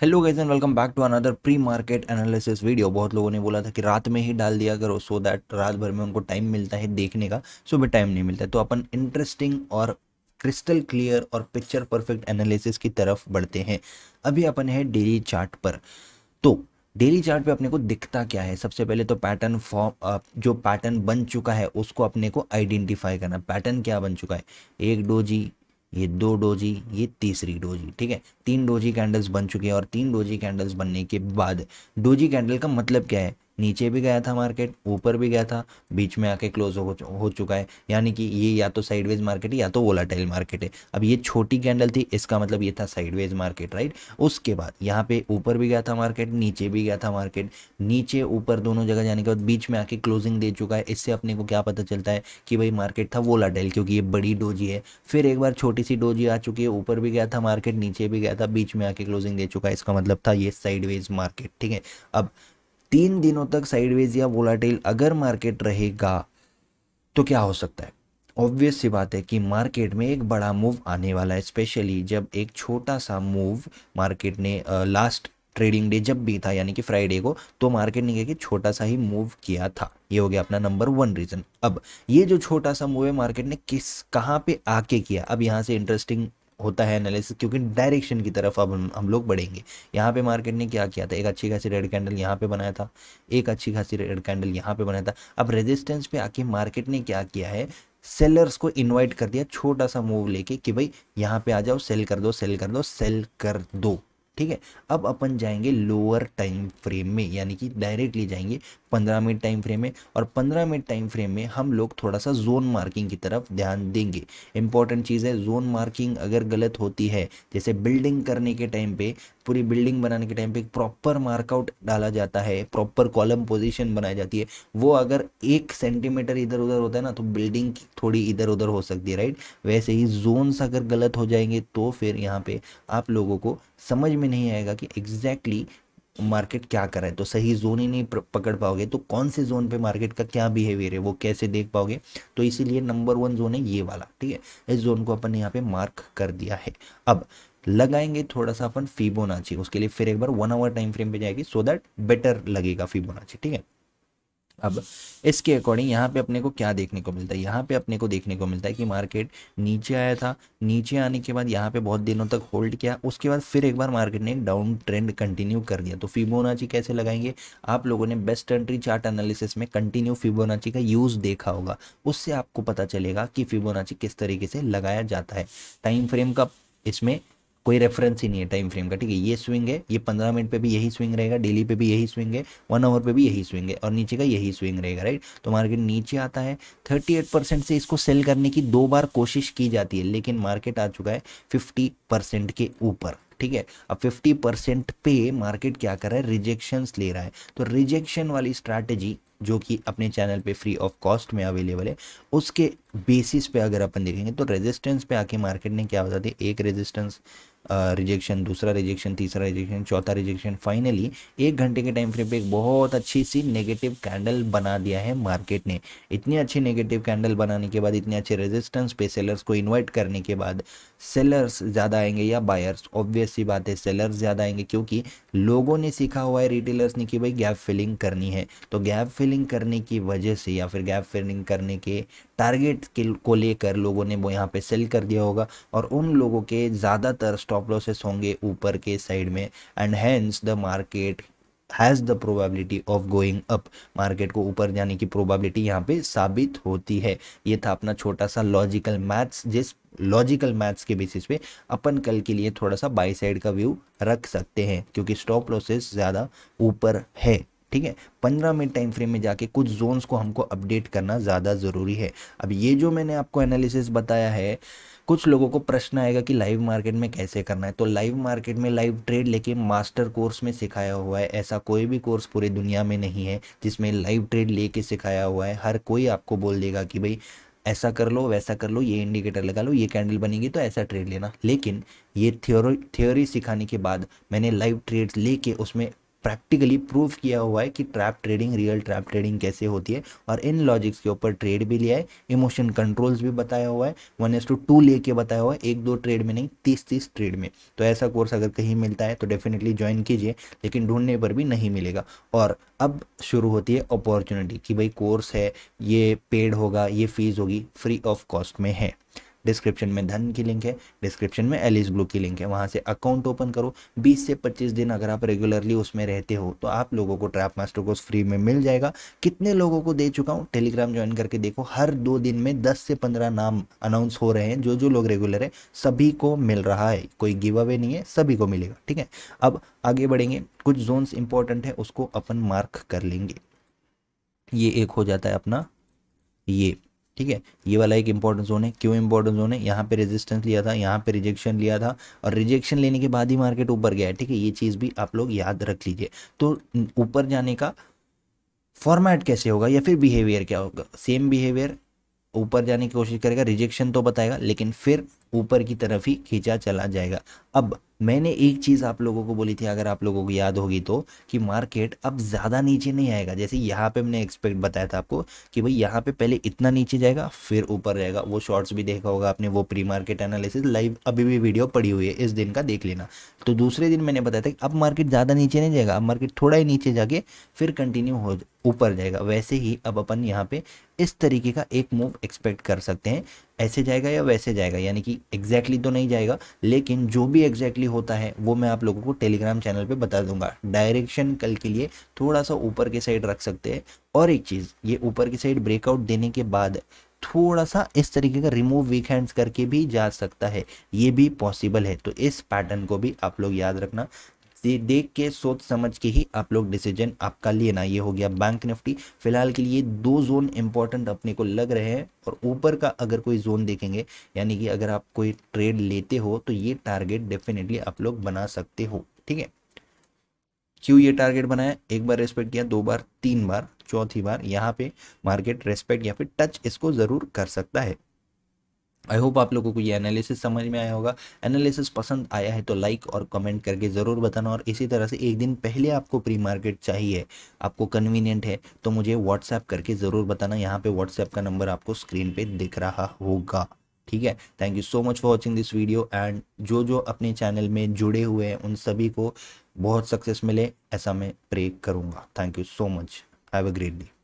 hello guys and welcome back to another pre market analysis video बहुत लोगों ने बोला था कि रात में ही डाल दिया करो सो दैट रात भर में उनको टाइम मिलता है देखने का सुबह टाइम नहीं मिलता है तो अपन इंटरेस्टिंग और क्रिस्टल क्लियर और पिक्चर परफेक्ट एनालिसिस की तरफ बढ़ते हैं अभी अपन है डेली चार्ट पर तो डेली चार्ट पे अपने को दिखता क्या है सबसे पहले तो पैटर्न फॉर्म जो पैटर्न बन चुका है उसको अपने को आइडेंटिफाई करना पैटर्न क्या बन चुका है एक डोजी ये दो डोजी ये तीसरी डोजी ठीक है तीन डोजी कैंडल्स बन चुके हैं और तीन डोजी कैंडल्स बनने के बाद डोजी कैंडल का मतलब क्या है नीचे भी गया था मार्केट ऊपर भी गया था बीच में आके क्लोज हो, हो चुका है यानी कि ये या तो साइडवेज मार्केट है या तो वोलाटाइल मार्केट है अब ये छोटी कैंडल थी इसका मतलब ये था साइडवेज मार्केट राइट उसके बाद यहाँ पे ऊपर भी गया था मार्केट नीचे भी गया था मार्केट नीचे ऊपर दोनों जगह जाने के बाद बीच में आके क्लोजिंग दे चुका है इससे अपने को क्या पता चलता है कि भाई मार्केट था वोलाटाइल क्योंकि ये बड़ी डोजी है फिर एक बार छोटी सी डोजी आ चुकी है ऊपर भी गया था मार्केट नीचे भी गया था बीच में आके क्लोजिंग दे चुका है इसका मतलब था ये साइडवेज मार्केट ठीक है अब तीन दिनों तक साइडवेज या वोलाटाइल अगर मार्केट रहेगा तो क्या हो सकता है ऑब्वियस सी बात है कि मार्केट में एक बड़ा मूव आने वाला है स्पेशली जब एक छोटा सा मूव मार्केट ने लास्ट ट्रेडिंग डे जब भी था यानी कि फ्राइडे को तो मार्केट ने क्या छोटा सा ही मूव किया था ये हो गया अपना नंबर वन रीज़न अब ये जो छोटा सा मूव है मार्केट ने किस कहाँ पे आके किया अब यहाँ से इंटरेस्टिंग होता है एनालिसिस क्योंकि डायरेक्शन की तरफ अब हम, हम लोग बढ़ेंगे यहाँ पे मार्केट ने क्या किया था एक अच्छी खासी रेड कैंडल यहाँ पे बनाया था एक अच्छी खासी रेड कैंडल यहाँ पे बनाया था अब रेजिस्टेंस पे आके मार्केट ने क्या किया है सेलर्स को इनवाइट कर दिया छोटा सा मूव लेके कि भाई यहाँ पे आ जाओ सेल कर दो सेल कर दो सेल कर दो ठीक है अब अपन जाएंगे लोअर टाइम फ्रेम में यानी कि डायरेक्टली जाएंगे पंद्रह मिनट टाइम फ्रेम में और पंद्रह मिनट टाइम फ्रेम में हम लोग थोड़ा सा जोन मार्किंग की तरफ ध्यान देंगे इंपॉर्टेंट चीज़ है जोन मार्किंग अगर गलत होती है जैसे बिल्डिंग करने के टाइम पे पूरी बिल्डिंग बनाने के टाइम पे प्रॉपर मार्कआउट डाला जाता है प्रॉपर कॉलम पोजिशन बनाई जाती है वो अगर एक सेंटीमीटर इधर उधर होता है ना तो बिल्डिंग थोड़ी इधर उधर हो सकती है राइट वैसे ही जोन्स अगर गलत हो जाएंगे तो फिर यहाँ पे आप लोगों को समझ में नहीं आएगा कि एग्जैक्टली exactly मार्केट क्या कर रहा है तो सही जोन ही नहीं पकड़ पाओगे तो कौन से जोन पे मार्केट का क्या बिहेवियर है वो कैसे देख पाओगे तो इसीलिए नंबर वन जोन है ये वाला ठीक है इस जोन को अपन ने यहाँ पे मार्क कर दिया है अब लगाएंगे थोड़ा सा अपन फीबोनाची उसके लिए फिर एक बार वन आवर टाइम फ्रेम पे जाएगी सो दैट बेटर लगेगा फीबोनाची ठीक है अब इसके अकॉर्डिंग यहाँ पे अपने को क्या देखने को मिलता है यहाँ पे अपने को देखने को मिलता है कि मार्केट नीचे आया था नीचे आने के बाद यहाँ पे बहुत दिनों तक होल्ड किया उसके बाद फिर एक बार मार्केट ने एक डाउन ट्रेंड कंटिन्यू कर दिया तो फिबोनाची कैसे लगाएंगे आप लोगों ने बेस्ट एंट्री चार्ट एनालिसिस में कंटिन्यू फिबोनाची का यूज़ देखा होगा उससे आपको पता चलेगा कि फिबोनाची किस तरीके से लगाया जाता है टाइम फ्रेम का इसमें कोई रेफरेंस ही नहीं है टाइम फ्रेम का ठीक है ये स्विंग है ये पंद्रह मिनट पे भी यही स्विंग रहेगा डेली पे भी यही स्विंग है वन आवर पे भी यही स्विंग है और नीचे का यही स्विंग रहेगा राइट तो मार्केट नीचे आता है थर्टी एट परसेंट से इसको सेल करने की दो बार कोशिश की जाती है लेकिन मार्केट आ चुका है फिफ्टी परसेंट के ऊपर ठीक है अब 50 परसेंट पे मार्केट क्या कर रहा है रिजेक्शंस ले रहा है तो रिजेक्शन वाली स्ट्रैटेजी जो कि अपने चैनल पे फ्री ऑफ कॉस्ट में अवेलेबल है उसके बेसिस पे अगर अपन देखेंगे तो रेजिस्टेंस पे आके मार्केट ने क्या बता दिया एक रेजिस्टेंस रिजेक्शन दूसरा रिजेक्शन तीसरा रिजेक्शन चौथा रिजेक्शन फाइनली एक घंटे के टाइम फ्रेम पे एक बहुत अच्छी सी नेगेटिव कैंडल बना दिया है मार्केट ने इतनी अच्छी नेगेटिव कैंडल बनाने के बाद इतने अच्छे रेजिस्टेंस पे सेलर्स को इन्वाइट करने के बाद सेलर्स ज़्यादा आएंगे या बायर्स ऑब्वियस सी बात है सेलर्स ज़्यादा आएंगे क्योंकि लोगों ने सीखा हुआ है रिटेलर्स ने कि भाई गैप फिलिंग करनी है तो गैप फिलिंग करने की वजह से या फिर गैप फिलिंग करने के टारगेट के को लेकर लोगों ने वो यहाँ पे सेल कर दिया होगा और उन लोगों के ज़्यादातर स्टॉप लॉसेस होंगे ऊपर के साइड में and hence the market has the probability of going up market को ऊपर जाने की प्रोबेबिलिटी यहाँ पे साबित होती है ये था अपना छोटा सा लॉजिकल मैथ्स जिस लॉजिकल मैथ्स के बेसिस पे अपन कल के लिए थोड़ा सा बाई साइड का व्यू रख सकते हैं क्योंकि स्टॉप लॉसेस ज़्यादा ऊपर है ठीक है पंद्रह मिनट टाइम फ्रेम में जाके कुछ जोन्स को हमको अपडेट करना ज़्यादा ज़रूरी है अब ये जो मैंने आपको एनालिसिस बताया है कुछ लोगों को प्रश्न आएगा कि लाइव मार्केट में कैसे करना है तो लाइव मार्केट में लाइव ट्रेड लेके मास्टर कोर्स में सिखाया हुआ है ऐसा कोई भी कोर्स पूरी दुनिया में नहीं है जिसमें लाइव ट्रेड लेके सिखाया हुआ है हर कोई आपको बोल देगा कि भाई ऐसा कर लो वैसा कर लो ये इंडिकेटर लगा लो ये कैंडल बनेगी तो ऐसा ट्रेड लेना लेकिन ये थ्योरी थ्योरी सिखाने के बाद मैंने लाइव ट्रेड्स लेके उसमें प्रैक्टिकली प्रूव किया हुआ है कि trap trading real trap trading कैसे होती है और इन लॉजिक्स के ऊपर ट्रेड भी लिया है इमोशन कंट्रोल्स भी बताया हुआ है वन एस टू टू लेके बताया हुआ है एक दो ट्रेड में नहीं तीस तीस ट्रेड में तो ऐसा कोर्स अगर कहीं मिलता है तो डेफिनेटली ज्वाइन कीजिए लेकिन ढूंढने पर भी नहीं मिलेगा और अब शुरू होती है अपॉर्चुनिटी कि भाई कोर्स है ये पेड होगा ये फीस होगी फ्री ऑफ कॉस्ट में है डिस्क्रिप्शन में धन की लिंक है डिस्क्रिप्शन में एलिस ब्लू की लिंक है वहाँ से अकाउंट ओपन करो बीस से पच्चीस दिन अगर आप रेगुलरली उसमें रहते हो तो आप लोगों को ट्रैप मास्टर कोर्स फ्री में मिल जाएगा कितने लोगों को दे चुका हूँ टेलीग्राम ज्वाइन करके देखो हर दो दिन में दस से पंद्रह नाम अनाउंस हो रहे हैं जो जो लोग रेगुलर है सभी को मिल रहा है कोई गिव अवे नहीं है सभी को मिलेगा ठीक है अब आगे बढ़ेंगे कुछ जोन्स इंपॉर्टेंट है उसको अपन मार्क कर लेंगे ये एक हो जाता है अपना ये ठीक है ये वाला एक इंपॉर्टेंट जोन है क्यों इंपॉर्टेंट जोन है यहाँ पे रेजिस्टेंस लिया था यहाँ पे रिजेक्शन लिया था और रिजेक्शन लेने के बाद ही मार्केट ऊपर गया है ठीक है ये चीज़ भी आप लोग याद रख लीजिए तो ऊपर जाने का फॉर्मेट कैसे होगा या फिर बिहेवियर क्या होगा सेम बिहेवियर ऊपर जाने की कोशिश करेगा रिजेक्शन तो बताएगा लेकिन फिर ऊपर की तरफ ही खींचा चला जाएगा अब मैंने एक चीज़ आप लोगों को बोली थी अगर आप लोगों को याद होगी तो कि मार्केट अब ज़्यादा नीचे नहीं आएगा जैसे यहाँ पे मैंने एक्सपेक्ट बताया था आपको कि भाई यहाँ पे पहले इतना नीचे जाएगा फिर ऊपर रहेगा वो शॉर्ट्स भी देखा होगा आपने वो प्री मार्केट एनालिसिस लाइव अभी भी वीडियो पड़ी हुई है इस दिन का देख लेना तो दूसरे दिन मैंने बताया था कि अब मार्केट ज़्यादा नीचे नहीं जाएगा अब मार्केट थोड़ा ही नीचे जाके फिर कंटिन्यू हो ऊपर जाएगा वैसे ही अब अपन यहाँ पे इस तरीके का एक मूव एक्सपेक्ट कर सकते हैं ऐसे जाएगा या वैसे जाएगा यानी कि एग्जैक्टली तो नहीं जाएगा लेकिन जो भी एग्जैक्टली एक्चुअली होता है वो मैं आप लोगों को टेलीग्राम चैनल पे बता दूंगा डायरेक्शन कल के लिए थोड़ा सा ऊपर के साइड रख सकते हैं और एक चीज़ ये ऊपर की साइड ब्रेकआउट देने के बाद थोड़ा सा इस तरीके का रिमूव वीक हैंड्स करके भी जा सकता है ये भी पॉसिबल है तो इस पैटर्न को भी आप लोग याद रखना देख के सोच समझ के ही आप लोग डिसीजन आपका लेना ये हो गया बैंक निफ्टी फिलहाल के लिए दो जोन इंपॉर्टेंट अपने को लग रहे हैं और ऊपर का अगर कोई जोन देखेंगे यानी कि अगर आप कोई ट्रेड लेते हो तो ये टारगेट डेफिनेटली आप लोग बना सकते हो ठीक है क्यों ये टारगेट बनाया एक बार रेस्पेक्ट किया दो बार तीन बार चौथी बार यहाँ पे मार्केट रेस्पेक्ट या फिर टच इसको ज़रूर कर सकता है आई होप आप लोगों को ये एनालिसिस समझ में आया होगा एनालिसिस पसंद आया है तो लाइक और कमेंट करके ज़रूर बताना और इसी तरह से एक दिन पहले आपको प्री मार्केट चाहिए आपको कन्वीनियंट है तो मुझे व्हाट्सएप करके ज़रूर बताना यहाँ पे व्हाट्सएप का नंबर आपको स्क्रीन पे दिख रहा होगा ठीक है thank you so much for watching this video and जो जो अपने चैनल में जुड़े हुए हैं उन सभी को बहुत सक्सेस मिले ऐसा मैं प्रे करूँगा thank you so much have a great day